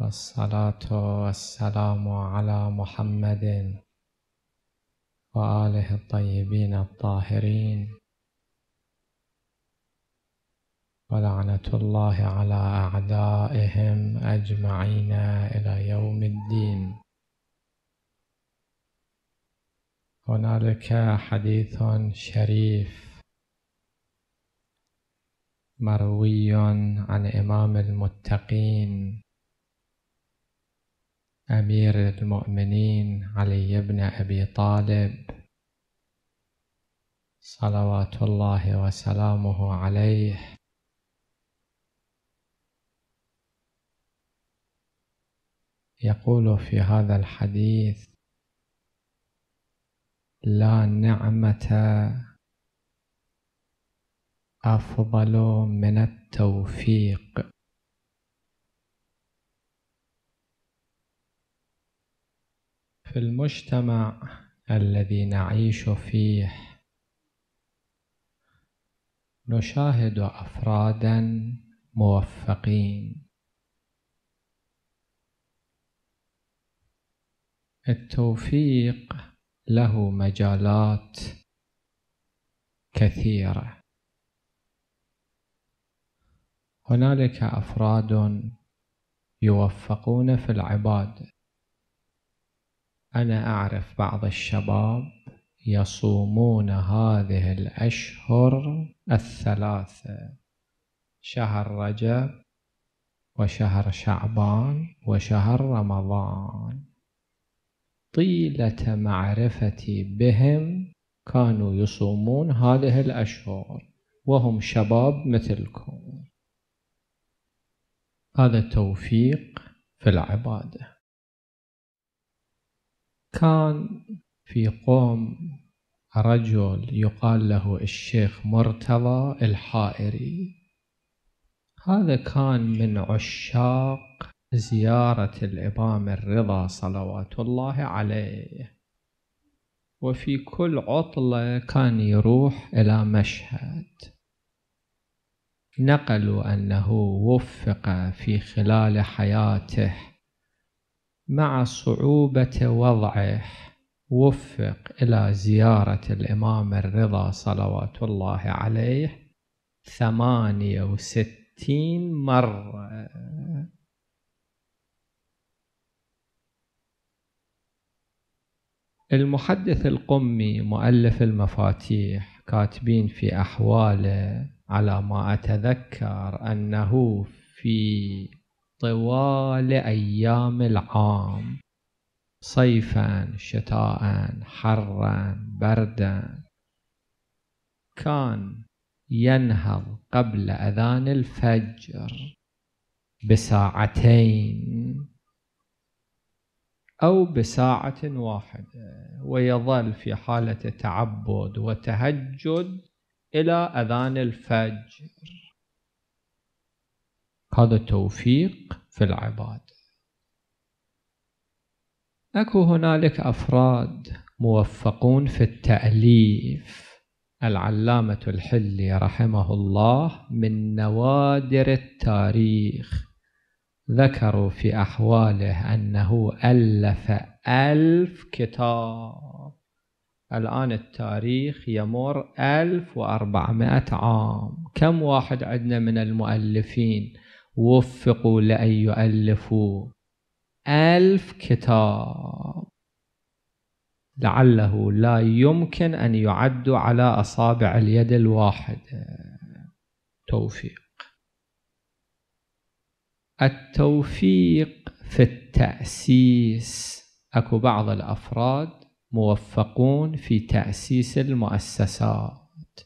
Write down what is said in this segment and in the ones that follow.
والصلاة والسلام على محمد وآله الطيبين الطاهرين ولعنة الله على أعدائهم أجمعين إلى يوم الدين هنالك حديث شريف مروي عن إمام المتقين أمير المؤمنين علي بن أبي طالب صلوات الله وسلامه عليه يقول في هذا الحديث لا نعمة أفضل من التوفيق في المجتمع الذي نعيش فيه نشاهد افرادا موفقين التوفيق له مجالات كثيره هنالك افراد يوفقون في العباده أنا أعرف بعض الشباب يصومون هذه الأشهر الثلاثة شهر رجب وشهر شعبان وشهر رمضان طيلة معرفتي بهم كانوا يصومون هذه الأشهر وهم شباب مثلكم هذا توفيق في العباده كان في قوم رجل يقال له الشيخ مرتضى الحائري هذا كان من عشاق زيارة الإمام الرضا صلوات الله عليه وفي كل عطلة كان يروح إلى مشهد نقلوا أنه وفق في خلال حياته مع صعوبة وضعه وفق إلى زيارة الإمام الرضا صلوات الله عليه ثمانية وستين مرة المحدث القمي مؤلف المفاتيح كاتبين في أحواله على ما أتذكر أنه في طوال أيام العام صيفا شتاء حرا بردا كان ينهض قبل أذان الفجر بساعتين أو بساعة واحدة ويظل في حالة تعبد وتهجد إلى أذان الفجر هذا توفيق في العبادة أكو هنالك أفراد موفقون في التأليف العلامة الحلي رحمه الله من نوادر التاريخ ذكروا في أحواله أنه ألف ألف كتاب الآن التاريخ يمر ألف وأربعمائة عام كم واحد عندنا من المؤلفين وفقوا لأن يؤلفوا ألف كتاب لعله لا يمكن أن يعد على أصابع اليد الواحدة توفيق التوفيق في التأسيس أكو بعض الأفراد موفقون في تأسيس المؤسسات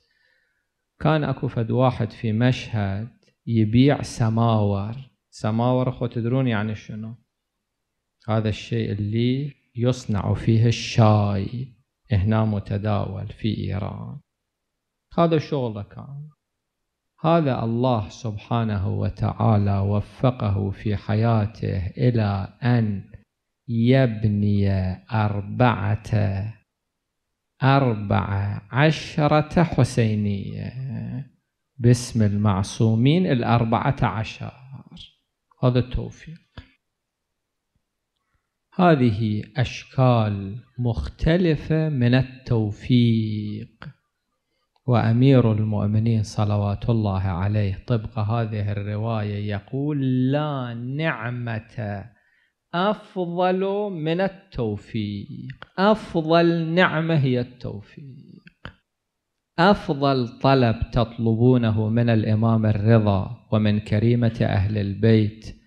كان أكو فد واحد في مشهد يبيع سماور سماور اخو تدرون يعني شنو هذا الشيء اللي يصنع فيه الشاي هنا متداول في إيران هذا شغله كان هذا الله سبحانه وتعالى وفقه في حياته إلى أن يبني أربعة اربعه عشرة حسينية باسم المعصومين الأربعة عشر هذا التوفيق هذه أشكال مختلفة من التوفيق وأمير المؤمنين صلوات الله عليه طبق هذه الرواية يقول لا نعمة أفضل من التوفيق أفضل نعمة هي التوفيق أفضل طلب تطلبونه من الإمام الرضا ومن كريمة أهل البيت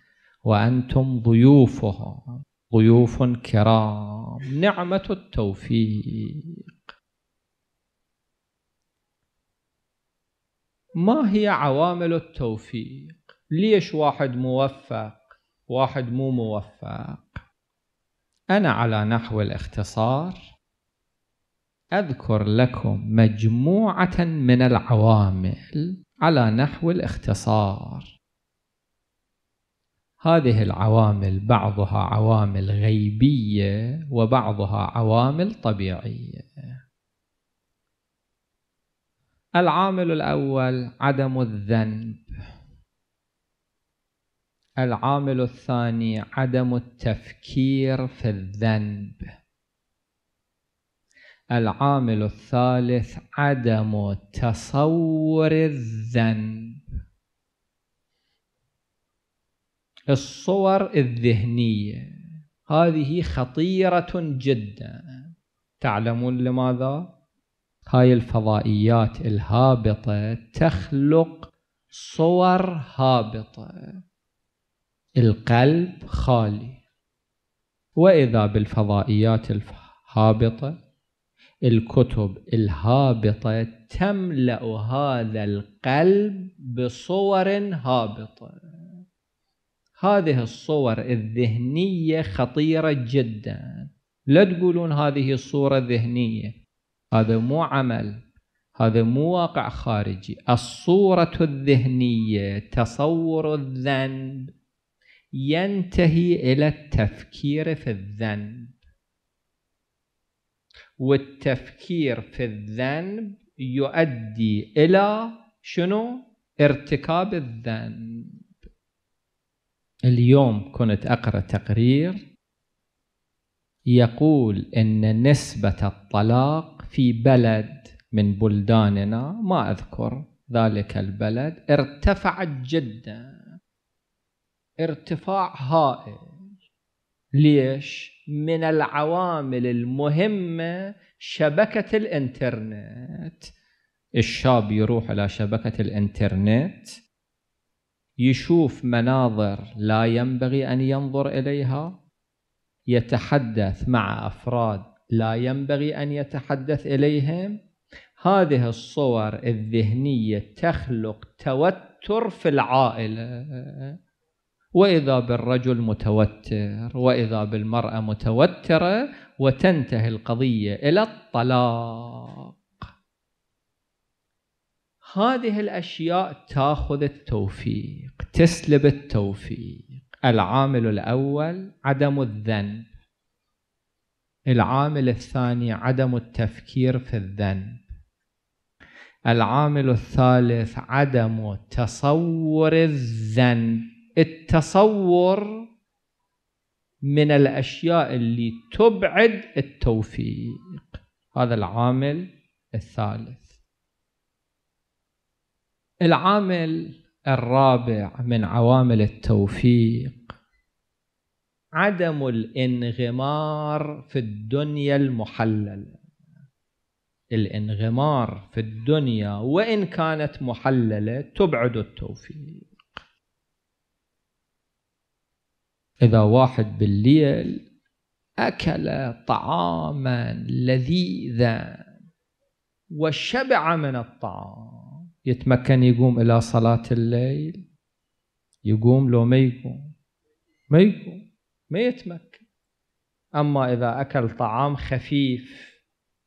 وأنتم ضيوفهم ضيوف كرام نعمة التوفيق ما هي عوامل التوفيق ليش واحد موفق واحد مو موفق أنا على نحو الاختصار أذكر لكم مجموعة من العوامل على نحو الاختصار هذه العوامل بعضها عوامل غيبية وبعضها عوامل طبيعية العامل الأول عدم الذنب العامل الثاني عدم التفكير في الذنب العامل الثالث عدم تصور الذنب الصور الذهنية هذه خطيرة جدا تعلمون لماذا؟ هاي الفضائيات الهابطة تخلق صور هابطة القلب خالي وإذا بالفضائيات الهابطة الكتب الهابطة تملأ هذا القلب بصور هابطة هذه الصور الذهنية خطيرة جدا لا تقولون هذه الصورة ذهنية هذا مو عمل هذا مو واقع خارجي الصورة الذهنية تصور الذنب ينتهي إلى التفكير في الذنب والتفكير في الذنب يؤدي إلى شنو؟ ارتكاب الذنب اليوم كنت أقرأ تقرير يقول أن نسبة الطلاق في بلد من بلداننا ما أذكر ذلك البلد ارتفعت جدا ارتفاع هائل ليش؟ من العوامل المهمة شبكة الإنترنت الشاب يروح إلى شبكة الإنترنت يشوف مناظر لا ينبغي أن ينظر إليها يتحدث مع أفراد لا ينبغي أن يتحدث إليهم هذه الصور الذهنية تخلق توتر في العائلة واذا بالرجل متوتر واذا بالمراه متوتره وتنتهي القضيه الى الطلاق هذه الاشياء تاخذ التوفيق تسلب التوفيق العامل الاول عدم الذنب العامل الثاني عدم التفكير في الذنب العامل الثالث عدم تصور الذنب التصور من الأشياء اللي تبعد التوفيق هذا العامل الثالث العامل الرابع من عوامل التوفيق عدم الانغمار في الدنيا المحلله الانغمار في الدنيا وان كانت محلله تبعد التوفيق إذا واحد بالليل أكل طعاما لذيذا وشبع من الطعام يتمكن يقوم إلى صلاة الليل يقوم لو ما يقوم ما يقوم ما يتمكن أما إذا أكل طعام خفيف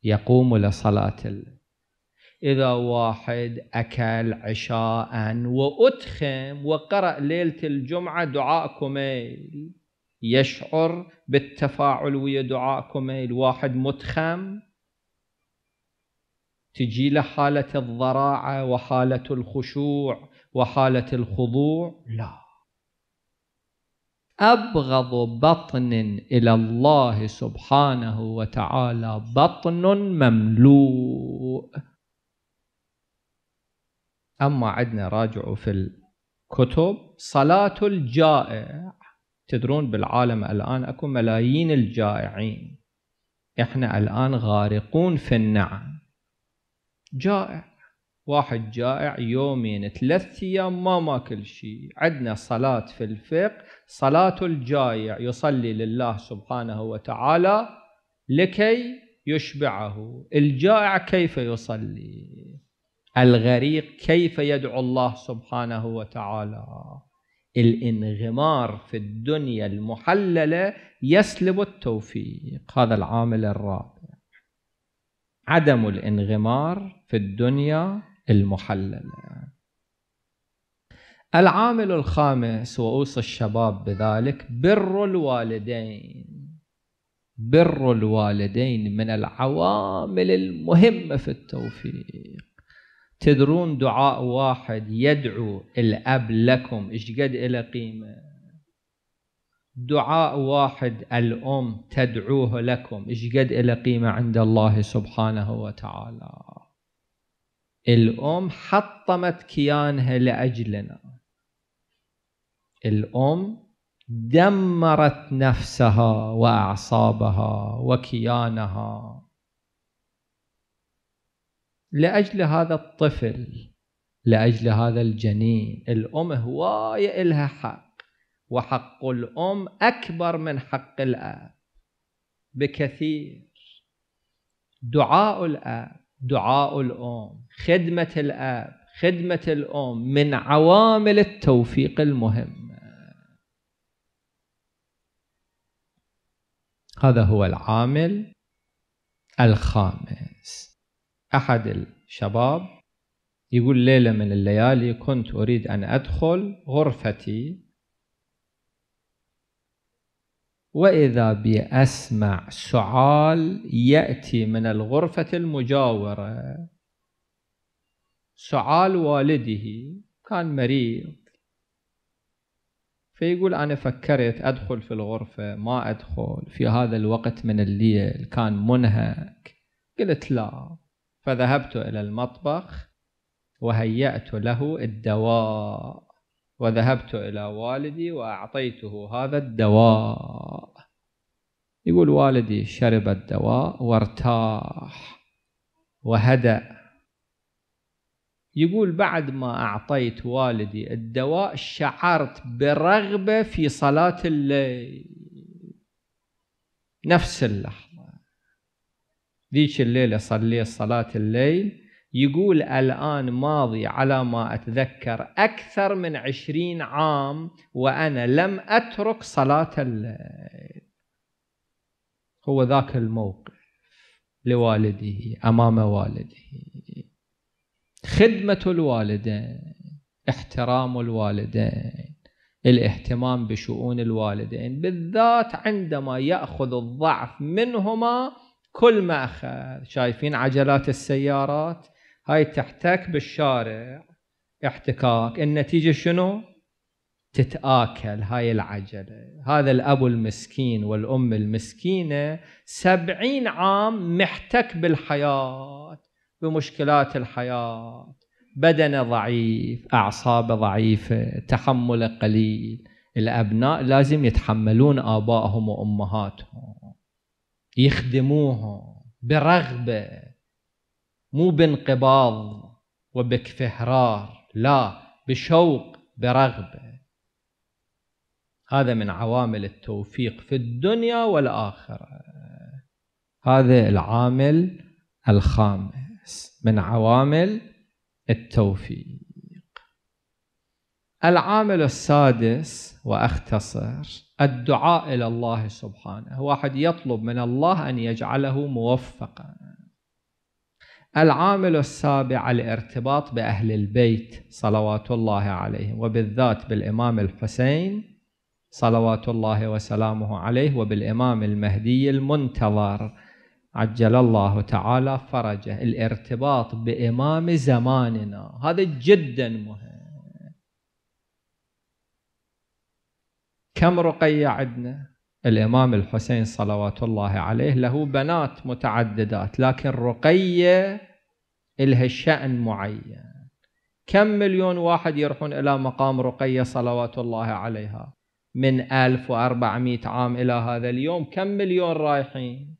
يقوم لصلاة الليل إذا واحد أكل عشاء وأتخم وقرأ ليلة الجمعة دعاء كميل يشعر بالتفاعل ويا دعاء كميل واحد متخم تجي له حالة الضراعة وحالة الخشوع وحالة الخضوع لا أبغض بطن إلى الله سبحانه وتعالى بطن مملوء أما عندنا راجعوا في الكتب صلاة الجائع تدرون بالعالم الآن أكو ملايين الجائعين إحنا الآن غارقون في النعم جائع واحد جائع يومين ثلاث أيام ما ماكل شيء عندنا صلاة في الفقه صلاة الجائع يصلي لله سبحانه وتعالى لكي يشبعه الجائع كيف يصلي الغريق كيف يدعو الله سبحانه وتعالى الانغمار في الدنيا المحللة يسلب التوفيق هذا العامل الرابع عدم الانغمار في الدنيا المحللة العامل الخامس وأوصي الشباب بذلك بر الوالدين بر الوالدين من العوامل المهمة في التوفيق تدرون دعاء واحد يدعو الأب لكم إيش قد له قيمة دعاء واحد الأم تدعوه لكم إيش قد له قيمة عند الله سبحانه وتعالى الأم حطمت كيانها لأجلنا الأم دمرت نفسها وأعصابها وكيانها لاجل هذا الطفل لاجل هذا الجنين الام هوايه الها حق وحق الام اكبر من حق الاب بكثير دعاء الاب دعاء الام خدمه الاب خدمه الام من عوامل التوفيق المهمه هذا هو العامل الخامس أحد الشباب يقول ليلة من الليالي كنت أريد أن أدخل غرفتي وإذا بي أسمع سعال يأتي من الغرفة المجاورة سعال والده كان مريض فيقول أنا فكرت أدخل في الغرفة ما أدخل في هذا الوقت من الليل كان منهك قلت لا فذهبت إلى المطبخ وهيأت له الدواء وذهبت إلى والدي وأعطيته هذا الدواء يقول والدي شرب الدواء وارتاح وهدأ يقول بعد ما أعطيت والدي الدواء شعرت برغبة في صلاة الليل نفس اللحظة ذيك الليلة صليت صلاة الليل يقول الآن ماضي على ما أتذكر أكثر من عشرين عام وأنا لم أترك صلاة الليل هو ذاك الموقف لوالده أمام والده خدمة الوالدين احترام الوالدين الاهتمام بشؤون الوالدين بالذات عندما يأخذ الضعف منهما كل ما أخذ شايفين عجلات السيارات هاي تحتك بالشارع احتكاك النتيجة شنو تتآكل هاي العجلة هذا الأب المسكين والأم المسكينة سبعين عام محتك بالحياة بمشكلات الحياة بدنه ضعيف أعصابه ضعيفة تحمله قليل الأبناء لازم يتحملون آبائهم وأمهاتهم يخدموه برغبة مو بانقباض وباكفهرار لا بشوق برغبة هذا من عوامل التوفيق في الدنيا والآخرة هذا العامل الخامس من عوامل التوفيق العامل السادس وأختصر الدعاء إلى الله سبحانه واحد يطلب من الله أن يجعله موفقا العامل السابع الارتباط بأهل البيت صلوات الله عليهم وبالذات بالإمام الحسين صلوات الله وسلامه عليه وبالإمام المهدي المنتظر عجل الله تعالى فرجه الارتباط بإمام زماننا هذا جدا مهم كم رقية عندنا الإمام الحسين صلوات الله عليه له بنات متعددات لكن رقية إلها شأن معين كم مليون واحد يروحون إلى مقام رقية صلوات الله عليها من 1400 عام إلى هذا اليوم كم مليون رايحين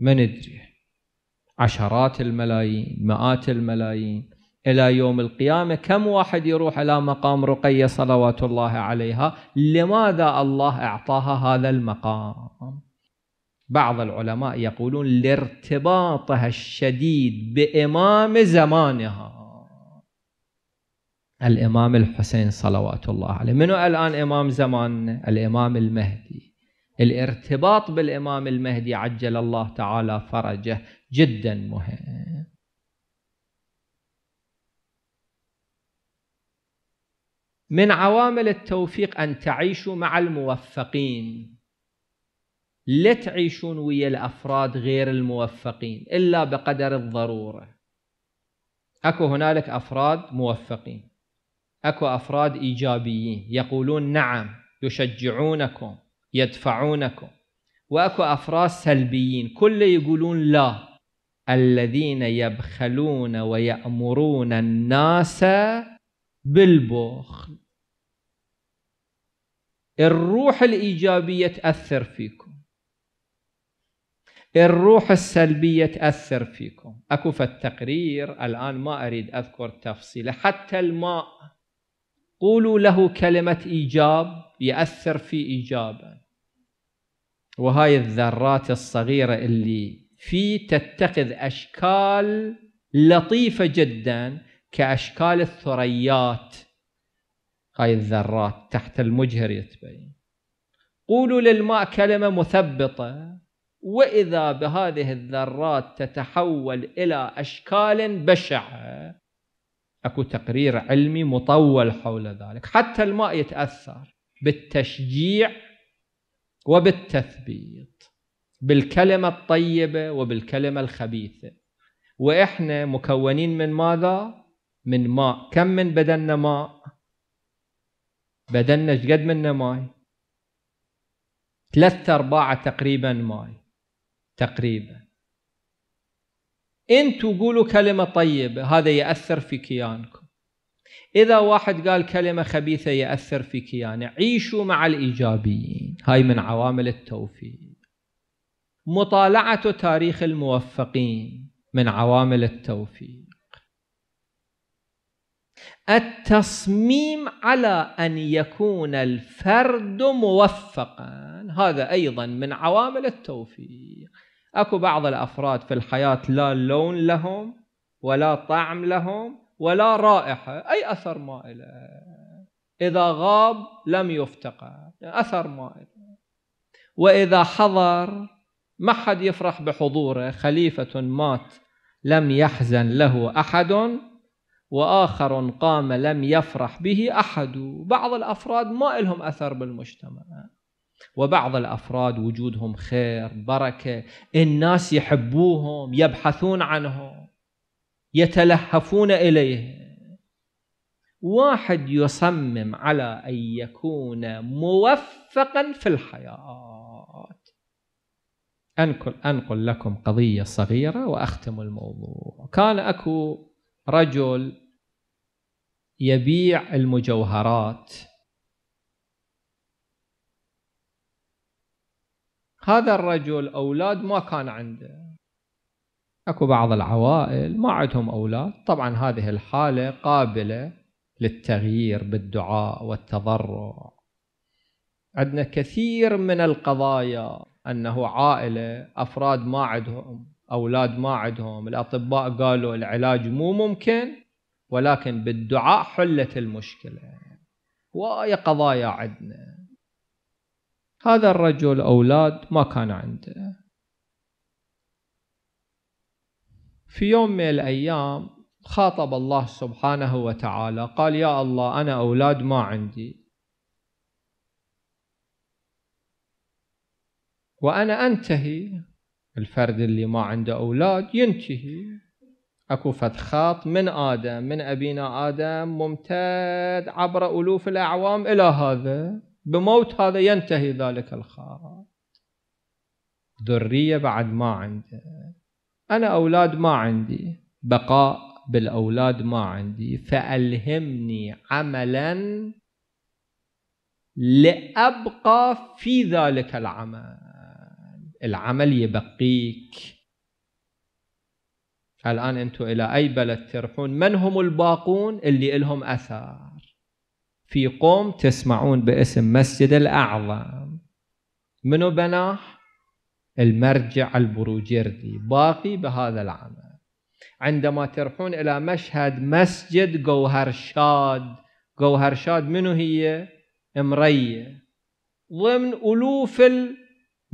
ما ندري عشرات الملايين مئات الملايين إلى يوم القيامة كم واحد يروح إلى مقام رقية صلوات الله عليها لماذا الله أعطاها هذا المقام بعض العلماء يقولون لارتباطها الشديد بإمام زمانها الإمام الحسين صلوات الله عليه منو الآن إمام زماننا الإمام المهدي الارتباط بالإمام المهدي عجل الله تعالى فرجه جدا مهم من عوامل التوفيق أن تعيشوا مع الموفقين لا تعيشون ويا الأفراد غير الموفقين إلا بقدر الضرورة أكو هنالك أفراد موفقين أكو أفراد إيجابيين يقولون نعم يشجعونكم يدفعونكم وأكو أفراد سلبيين كل يقولون لا الذين يبخلون ويأمرون الناس بالبخل الروح الإيجابية تأثر فيكم الروح السلبية تأثر فيكم أكو في التقرير الآن ما أريد أذكر تفصيله حتى الماء قولوا له كلمة إيجاب يأثر في إيجابا وهاي الذرات الصغيرة اللي فيه تتخذ أشكال لطيفة جداً كأشكال الثريات هاي الذرات تحت المجهر يتبين قولوا للماء كلمة مثبطة وإذا بهذه الذرات تتحول إلى أشكال بشعة أكو تقرير علمي مطول حول ذلك حتى الماء يتأثر بالتشجيع وبالتثبيت بالكلمة الطيبة وبالكلمة الخبيثة وإحنا مكونين من ماذا؟ من ماء كم من بدلنا ماء بدلنا شقد منا ماي ثلاثة أرباعة تقريبا ماي تقريبا انتوا قولوا كلمة طيبة هذا يأثر في كيانكم إذا واحد قال كلمة خبيثة يأثر في كيانه عيشوا مع الإيجابيين هاي من عوامل التوفيق مطالعة تاريخ الموفقين من عوامل التوفيق التصميم على أن يكون الفرد موفقا هذا أيضا من عوامل التوفيق أكو بعض الأفراد في الحياة لا لون لهم ولا طعم لهم ولا رائحة أي أثر ما له إذا غاب لم يفتقر أثر ما له وإذا حضر ما حد يفرح بحضوره خليفة مات لم يحزن له أحد وآخر قام لم يفرح به أحد بعض الأفراد ما لهم أثر بالمجتمع وبعض الأفراد وجودهم خير بركة الناس يحبوهم يبحثون عنهم يتلهفون إليه واحد يصمم على أن يكون موفقا في الحياة أنقل, أنقل لكم قضية صغيرة وأختم الموضوع كان أكو رجل يبيع المجوهرات هذا الرجل أولاد ما كان عنده أكو بعض العوائل ما عندهم أولاد طبعا هذه الحالة قابلة للتغيير بالدعاء والتضرع عندنا كثير من القضايا أنه عائلة أفراد ما عندهم أولاد ما عندهم الأطباء قالوا العلاج مو ممكن ولكن بالدعاء حلت المشكلة ويا قضايا عندنا هذا الرجل أولاد ما كان عنده في يوم من الأيام خاطب الله سبحانه وتعالى قال يا الله أنا أولاد ما عندي وأنا أنتهي الفرد اللي ما عنده أولاد ينتهي أكو فد خط من آدم من أبينا آدم ممتد عبر ألوف الأعوام إلى هذا بموت هذا ينتهي ذلك الخط ذرية بعد ما عنده أنا أولاد ما عندي بقاء بالأولاد ما عندي فألهمني عملا لأبقى في ذلك العمل العمل يبقيك الآن أنتم إلى أي بلد تروحون من هم الباقون اللي إلهم أثر في قوم تسمعون باسم مسجد الأعظم منو بناه المرجع البروجردي باقي بهذا العمل عندما تروحون إلى مشهد مسجد جوهرشاد جوهرشاد منو هي؟ مرية ضمن ألوف ال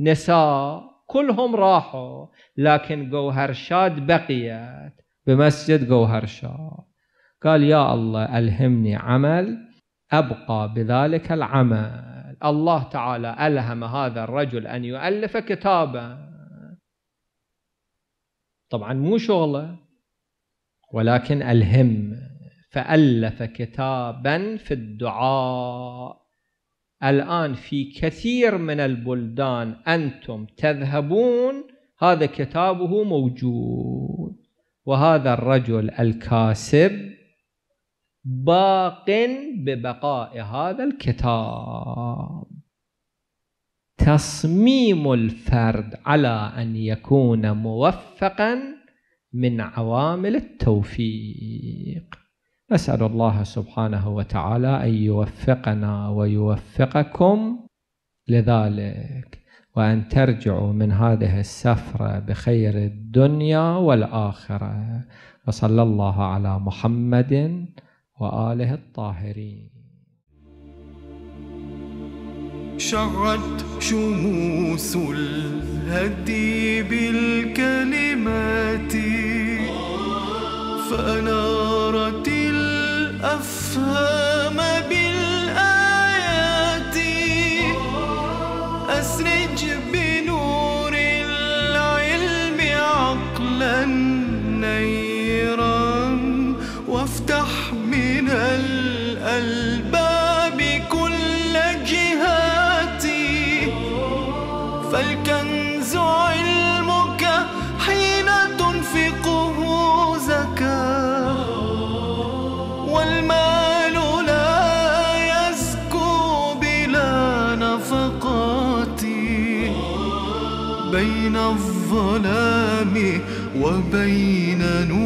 نساء كلهم راحوا لكن جوهرشاد بقيت بمسجد جوهرشاد قال يا الله ألهمني عمل أبقى بذلك العمل الله تعالى ألهم هذا الرجل أن يؤلف كتابا طبعا مو شغله ولكن ألهم فألف كتابا في الدعاء الآن في كثير من البلدان أنتم تذهبون هذا كتابه موجود وهذا الرجل الكاسب باق ببقاء هذا الكتاب تصميم الفرد على أن يكون موفقا من عوامل التوفيق نسأل الله سبحانه وتعالى أن يوفقنا ويوفقكم لذلك وأن ترجعوا من هذه السفرة بخير الدنيا والآخرة وصلى الله على محمد وآله الطاهرين شعت شموس الهدي بالكلمات فأنارت أفهم بالآيات أسرج بنور العلم عقلا نيرا وافتح من القلب وبين نور